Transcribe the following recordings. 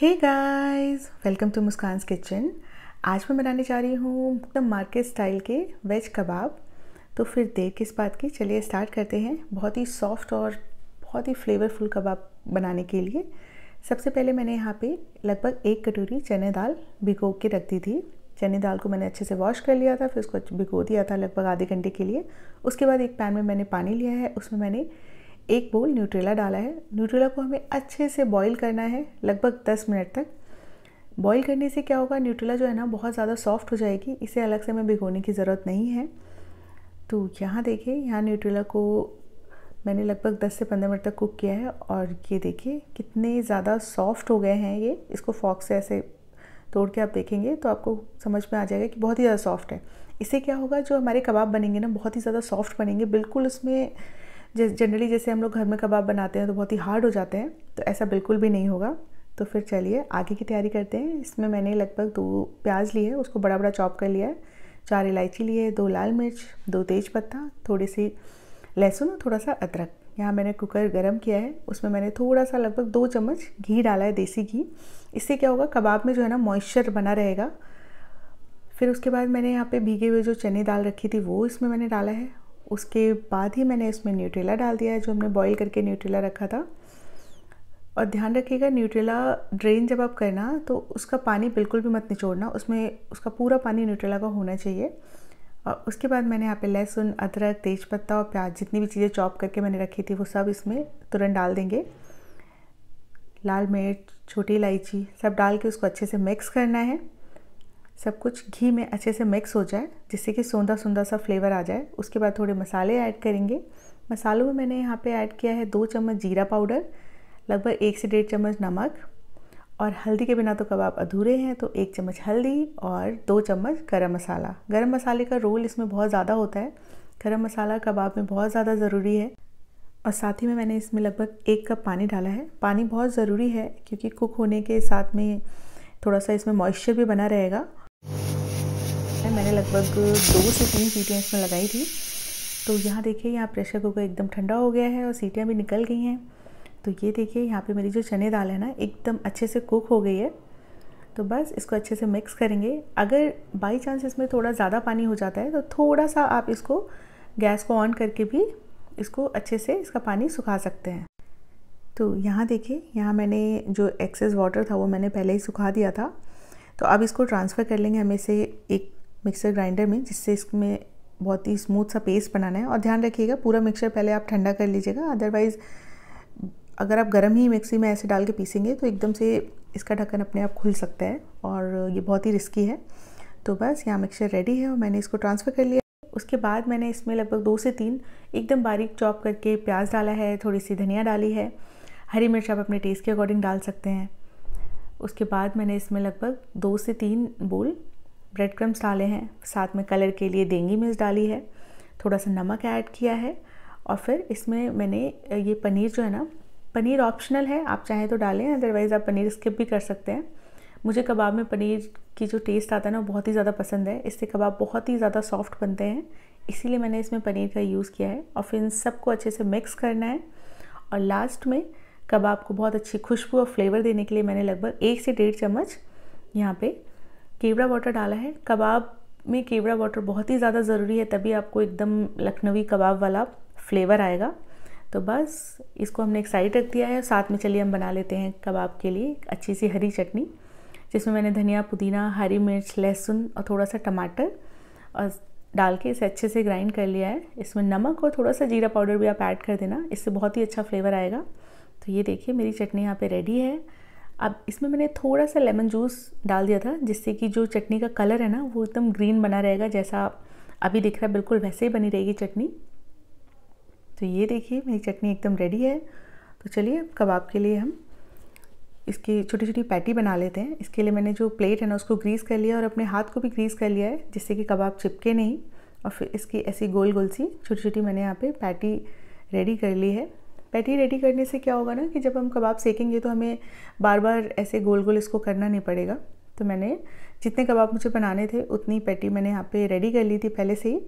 hey guys welcome to Muskan kitchen आज मैं बनाने जा रही हूँ एकदम मार्केट स्टाइल के वेज कबाब तो फिर देर किस बात की चलिए स्टार्ट करते हैं बहुत ही सॉफ्ट और बहुत ही फ्लेवरफुल कबाब बनाने के लिए सबसे पहले मैंने यहाँ पे लगभग एक कटोरी चने दाल भिगो के रख दी थी चने दाल को मैंने अच्छे से वॉश कर लिया था फिर उसको भिगो दिया था लगभग आधे घंटे के लिए उसके बाद एक पैन में मैंने पानी लिया है उसमें मैंने एक बोल न्यूट्रेला डाला है न्यूट्रेला को हमें अच्छे से बॉईल करना है लगभग दस मिनट तक बॉईल करने से क्या होगा न्यूट्रेला जो है ना बहुत ज़्यादा सॉफ्ट हो जाएगी इसे अलग से हमें भिगोने की ज़रूरत नहीं है तो यहाँ देखिए यहाँ न्यूट्रेला को मैंने लगभग 10 से 15 मिनट तक कुक किया है और ये देखिए कितने ज़्यादा सॉफ्ट हो गए हैं ये इसको फॉक से ऐसे तोड़ के आप देखेंगे तो आपको समझ में आ जाएगा कि बहुत ही ज़्यादा सॉफ्ट है इससे क्या होगा जो हमारे कबाब बनेंगे ना बहुत ही ज़्यादा सॉफ्ट बनेंगे बिल्कुल उसमें जनरली जैसे हम लोग घर में कबाब बनाते हैं तो बहुत ही हार्ड हो जाते हैं तो ऐसा बिल्कुल भी नहीं होगा तो फिर चलिए आगे की तैयारी करते हैं इसमें मैंने लगभग दो प्याज लिए उसको बड़ा बड़ा चॉप कर लिया है चार इलायची लिए दो लाल मिर्च दो तेज पत्ता थोड़ी सी लहसुन और थोड़ा सा अदरक यहाँ मैंने कुकर गरम किया है उसमें मैंने थोड़ा सा लगभग दो चम्मच घी डाला है देसी घी इससे क्या होगा कबाब में जो है ना मॉइस्चर बना रहेगा फिर उसके बाद मैंने यहाँ पे भीगे हुए जो चने दाल रखी थी वो इसमें मैंने डाला है उसके बाद ही मैंने इसमें न्यूट्रेला डाल दिया है जो हमने बॉईल करके न्यूट्रेला रखा था और ध्यान रखिएगा न्यूट्रेला ड्रेन जब आप करना तो उसका पानी बिल्कुल भी मत निचोड़ना उसमें उसका पूरा पानी न्यूट्रेला का होना चाहिए और उसके बाद मैंने यहाँ पे लहसुन अदरक तेज़पत्ता और प्याज जितनी भी चीज़ें चॉप करके मैंने रखी थी वो सब इसमें तुरंत डाल देंगे लाल मिर्च छोटी इलायची सब डाल के उसको अच्छे से मिक्स करना है सब कुछ घी में अच्छे से मिक्स हो जाए जिससे कि सौंदा सौंदा सा फ्लेवर आ जाए उसके बाद थोड़े मसाले ऐड करेंगे मसालों में मैंने यहाँ पे ऐड किया है दो चम्मच जीरा पाउडर लगभग एक से डेढ़ चम्मच नमक और हल्दी के बिना तो कबाब अधूरे हैं तो एक चम्मच हल्दी और दो चम्मच गरम मसाला गरम मसाले का रोल इसमें बहुत ज़्यादा होता है गरम मसाला कबाब में बहुत ज़्यादा ज़रूरी है और साथ ही में मैंने इसमें लगभग एक कप पानी डाला है पानी बहुत ज़रूरी है क्योंकि कुक होने के साथ में थोड़ा सा इसमें मॉइस्चर भी बना रहेगा मैंने लगभग दो से तीन सीटियाँ इसमें लगाई थी तो यहाँ देखिए यहाँ प्रेशर कुकर एकदम ठंडा हो गया है और सीटियाँ भी निकल गई हैं तो ये देखिए यहाँ पे मेरी जो चने दाल है ना एकदम अच्छे से कुक हो गई है तो बस इसको अच्छे से मिक्स करेंगे अगर बाई चांस इसमें थोड़ा ज़्यादा पानी हो जाता है तो थोड़ा सा आप इसको गैस को ऑन करके भी इसको अच्छे से इसका पानी सुखा सकते हैं तो यहाँ देखिए यहाँ मैंने जो एक्सेस वाटर था वो मैंने पहले ही सुखा दिया था तो अब इसको ट्रांसफ़र कर लेंगे हमें से एक मिक्सर ग्राइंडर में जिससे इसमें बहुत ही स्मूथ सा पेस्ट बनाना है और ध्यान रखिएगा पूरा मिक्सर पहले आप ठंडा कर लीजिएगा अदरवाइज़ अगर आप गर्म ही मिक्सी में ऐसे डाल के पीसेंगे तो एकदम से इसका ढक्कन अपने आप खुल सकता है और ये बहुत ही रिस्की है तो बस यहाँ मिक्सचर रेडी है और मैंने इसको ट्रांसफ़र कर लिया उसके बाद मैंने इसमें लगभग दो से तीन एकदम बारीक चॉप करके प्याज डाला है थोड़ी सी धनिया डाली है हरी मिर्च आप अपने टेस्ट के अकॉर्डिंग डाल सकते हैं उसके बाद मैंने इसमें लगभग दो से तीन बोल ब्रेड क्रम्स डाले हैं साथ में कलर के लिए देंगी मिर्च डाली है थोड़ा सा नमक ऐड किया है और फिर इसमें मैंने ये पनीर जो है ना पनीर ऑप्शनल है आप चाहें तो डालें अदरवाइज़ आप पनीर स्किप भी कर सकते हैं मुझे कबाब में पनीर की जो टेस्ट आता है ना वो बहुत ही ज़्यादा पसंद है इससे कबाब बहुत ही ज़्यादा सॉफ्ट बनते हैं इसीलिए मैंने इसमें पनीर का यूज़ किया है और फिर इन सबको अच्छे से मिक्स करना है और लास्ट में कबाब को बहुत अच्छी खुशबू और फ्लेवर देने के लिए मैंने लगभग एक से डेढ़ चम्मच यहाँ पे केवड़ा वाटर डाला है कबाब में केवड़ा वाटर बहुत ही ज़्यादा ज़रूरी है तभी आपको एकदम लखनवी कबाब वाला फ्लेवर आएगा तो बस इसको हमने एक साइड रख दिया है साथ में चलिए हम बना लेते हैं कबाब के लिए अच्छी सी हरी चटनी जिसमें मैंने धनिया पुदीना हरी मिर्च लहसुन और थोड़ा सा टमाटर और डाल के इसे अच्छे से ग्राइंड कर लिया है इसमें नमक और थोड़ा सा जीरा पाउडर भी आप ऐड कर देना इससे बहुत ही अच्छा फ्लेवर आएगा तो ये देखिए मेरी चटनी यहाँ पे रेडी है अब इसमें मैंने थोड़ा सा लेमन जूस डाल दिया था जिससे कि जो चटनी का कलर है ना वो एकदम ग्रीन बना रहेगा जैसा अभी दिख रहा है बिल्कुल वैसे ही बनी रहेगी चटनी तो ये देखिए मेरी चटनी एकदम रेडी है तो चलिए कबाब के लिए हम इसकी छोटी छोटी पैटी बना लेते हैं इसके लिए मैंने जो प्लेट है ना उसको ग्रीस कर लिया और अपने हाथ को भी ग्रीस कर लिया है जिससे कि कबाब चिपके नहीं और फिर इसकी ऐसी गोल गोल सी छोटी छोटी मैंने यहाँ पे पैटी रेडी कर ली है पैटी रेडी करने से क्या होगा ना कि जब हम कबाब सेकेंगे तो हमें बार बार ऐसे गोल गोल इसको करना नहीं पड़ेगा तो मैंने जितने कबाब मुझे बनाने थे उतनी पैटी मैंने यहाँ पे रेडी कर ली थी पहले से ही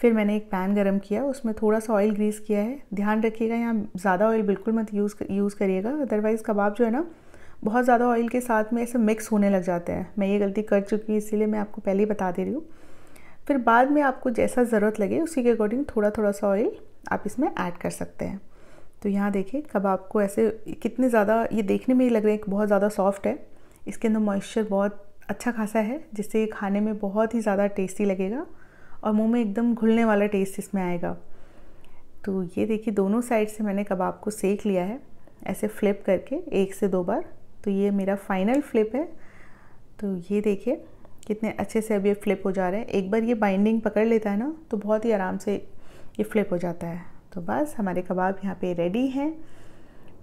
फिर मैंने एक पैन गरम किया उसमें थोड़ा सा ऑयल ग्रीस किया है ध्यान रखिएगा यहाँ ज़्यादा ऑयल बिल्कुल मत यूज़ यूज़ करिएगा अदरवाइज़ कबाब जो है ना बहुत ज़्यादा ऑयल के साथ में ऐसे मिक्स होने लग जाते हैं मैं ये गलती कर चुकी हूँ इसीलिए मैं आपको पहले ही बता दे रही हूँ फिर बाद में आपको जैसा ज़रूरत लगे उसी के अकॉर्डिंग थोड़ा थोड़ा सा ऑयल आप इसमें ऐड कर सकते हैं तो यहाँ देखिए कबाब को ऐसे कितने ज़्यादा ये देखने में ही लग रहा है कि बहुत ज़्यादा सॉफ्ट है इसके अंदर मॉइस्चर बहुत अच्छा खासा है जिससे ये खाने में बहुत ही ज़्यादा टेस्टी लगेगा और मुंह में एकदम घुलने वाला टेस्ट इसमें आएगा तो ये देखिए दोनों साइड से मैंने कबाब को सेक लिया है ऐसे फ्लिप करके एक से दो बार तो ये मेरा फाइनल फ्लिप है तो ये देखिए कितने अच्छे से अब ये फ्लिप हो जा रहा है एक बार ये बाइंडिंग पकड़ लेता है ना तो बहुत ही आराम से ये फ्लिप हो जाता है तो बस हमारे कबाब यहाँ पे रेडी हैं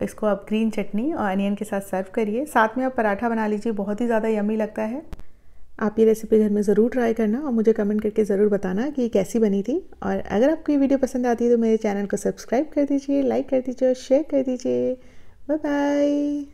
इसको आप ग्रीन चटनी और अनियन के साथ सर्व करिए साथ में आप पराठा बना लीजिए बहुत ही ज़्यादा यमी लगता है आप ये रेसिपी घर में ज़रूर ट्राई करना और मुझे कमेंट करके ज़रूर बताना कि कैसी बनी थी और अगर आपको ये वीडियो पसंद आती है तो मेरे चैनल को सब्सक्राइब कर दीजिए लाइक कर दीजिए और शेयर कर दीजिए बाय बाय